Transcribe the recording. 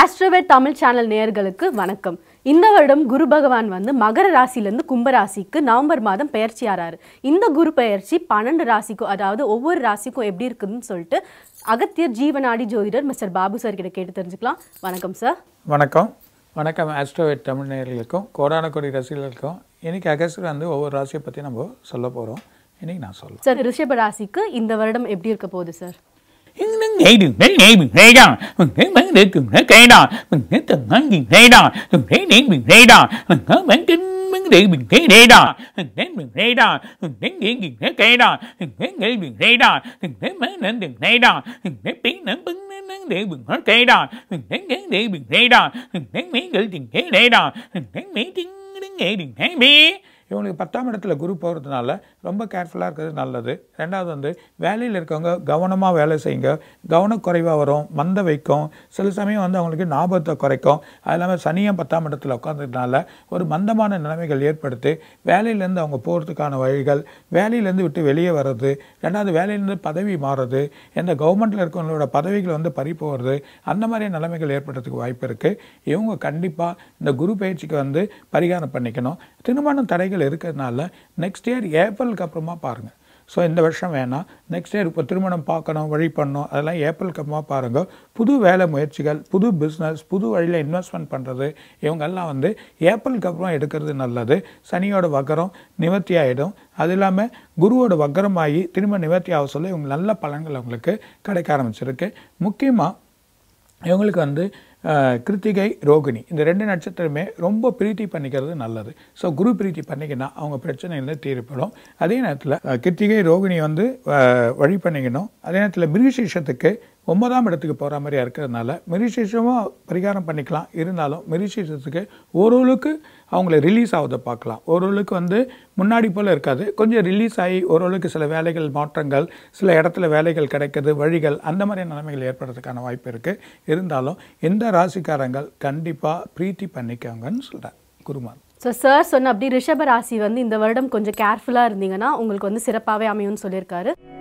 Astroved Tamil channel நேயர்களுக்கு வணக்கம் இந்த வருடம் குரு பகவான் வந்து மகர ராசிலேருந்து கும்பராசிக்கு நவம்பர் மாதம் பயிற்சி ஆறாரு இந்த குரு பயிற்சி பன்னெண்டு ராசிக்கும் அதாவது ஒவ்வொரு ராசிக்கும் எப்படி இருக்குதுன்னு சொல்லிட்டு அகத்தியர் ஜீவனாடி ஜோதிடர் மிஸ்டர் பாபு சார் கிட்ட கேட்டு தெரிஞ்சுக்கலாம் வணக்கம் சார் வணக்கம் வணக்கம் ஆஸ்ட்ரோவேட் தமிழ் நேயர்களுக்கும் கோடான கோடி ரசிகர்களுக்கும் இன்னைக்கு அகஸ்டர் வந்து ஒவ்வொரு ராசியை பற்றி நம்ம சொல்ல போகிறோம் இன்னைக்கு நான் சொல்லுவேன் சார் ரிஷப ராசிக்கு இந்த வருடம் எப்படி இருக்க போகுது sir nghĩ được đến nghĩ mình thấy đó mình thấy bán được từng thấy cây đó mình thấy từng hắn nhìn thấy đó từng thấy điện mình thấy đó mình có bán kính bán điện mình thấy đây đó mình thấy mình thấy đó mình thấy điện mình thấy cây đó mình thấy nghĩ mình thấy đó mình thấy bán nên đừng thấy đó mình thấy tiếng nắng bứng nắng điện mình thấy cây đó mình thấy gắn điện mình thấy đó mình thấy mấy gửi tiền thấy đây đó mình thấy mấy tiếng đến nghĩ đừng thấy biết இவங்களுக்கு பத்தாம் இடத்துல குரு போகிறதுனால ரொம்ப கேர்ஃபுல்லாக இருக்கிறது நல்லது ரெண்டாவது வந்து வேலையில் இருக்கவங்க கவனமாக வேலை செய்யுங்க கவனக்குறைவாக வரும் மந்த வைக்கும் சில சமயம் வந்து அவங்களுக்கு ஞாபகத்தை குறைக்கும் அது இல்லாமல் சனியம் பத்தாம் இடத்துல உட்காந்துக்கிறதுனால ஒரு மந்தமான நிலைமைகள் ஏற்படுத்தி வேலையிலேருந்து அவங்க போகிறதுக்கான வழிகள் வேலையிலேருந்து விட்டு வெளியே வர்றது ரெண்டாவது வேலையிலேருந்து பதவி மாறுறது எந்த கவர்மெண்டில் இருக்கவங்களோட பதவிகள் வந்து பறி போகிறது அந்த மாதிரி நிலைமைகள் ஏற்படுறதுக்கு வாய்ப்பு இருக்குது இவங்க கண்டிப்பாக இந்த குரு பயிற்சிக்கு வந்து பரிகாரம் பண்ணிக்கணும் திருமணம் தடைகள் குழந்தைகள் இருக்கிறதுனால நெக்ஸ்ட் இயர் ஏப்ரலுக்கு அப்புறமா பாருங்கள் ஸோ இந்த வருஷம் வேணாம் நெக்ஸ்ட் இயர் இப்போ திருமணம் பார்க்கணும் வழி பண்ணணும் அதெல்லாம் ஏப்ரலுக்கு அப்புறமா பாருங்கள் புது வேலை முயற்சிகள் புது பிஸ்னஸ் புது வழியில் இன்வெஸ்ட்மெண்ட் பண்ணுறது இவங்கெல்லாம் வந்து ஏப்ரலுக்கு அப்புறம் எடுக்கிறது நல்லது சனியோட வக்கரம் நிவர்த்தி ஆகிடும் அது இல்லாமல் குருவோட வக்கரம் ஆகி திரும்ப நிவர்த்தி ஆக சொல்ல இவங்க நல்ல பலன்கள் அவங்களுக்கு கிடைக்க ஆரம்பிச்சிருக்கு முக்கியமாக இவங்களுக்கு வந்து கிருத்திகை ரோகிணி இந்த ரெண்டு நட்சத்திரமே ரொம்ப பிரீத்தி பண்ணிக்கிறது நல்லது ஸோ குரு பிரீத்தி பண்ணிக்கினா அவங்க பிரச்சனையிலேருந்து தீர்ப்படும் அதே நேரத்தில் கிருத்திகை ரோகிணி வந்து வழி பண்ணிக்கணும் அதே நேரத்தில் மிருகசீஷத்துக்கு ஒன்பதாம் இடத்துக்கு போகிற மாதிரியாக இருக்கிறதுனால மிருகசீஷமும் பரிகாரம் பண்ணிக்கலாம் இருந்தாலும் மிருகசீஷத்துக்கு ஓரளவுக்கு அவங்கள ரிலீஸ் ஆகுதை பார்க்கலாம் ஓரளவுக்கு வந்து முன்னாடி போல் இருக்காது கொஞ்சம் ரிலீஸ் ஆகி ஓரளவுக்கு சில வேலைகள் மாற்றங்கள் சில இடத்துல வேலைகள் கிடைக்கிறது வழிகள் அந்த மாதிரியான நிலைமைகள் ஏற்படுறதுக்கான வாய்ப்பு இருக்குது இருந்தாலும் எந்த ராசிக்காரங்கள் கண்டிப்பாக ப்ரீத்தி பண்ணிக்கோங்கன்னு சொல்கிறேன் குருமார் ஸோ சார் சொன்ன அப்படி ரிஷப ராசி வந்து இந்த வருடம் கொஞ்சம் கேர்ஃபுல்லாக இருந்தீங்கன்னா உங்களுக்கு வந்து சிறப்பாகவே அமையும்னு சொல்லியிருக்காரு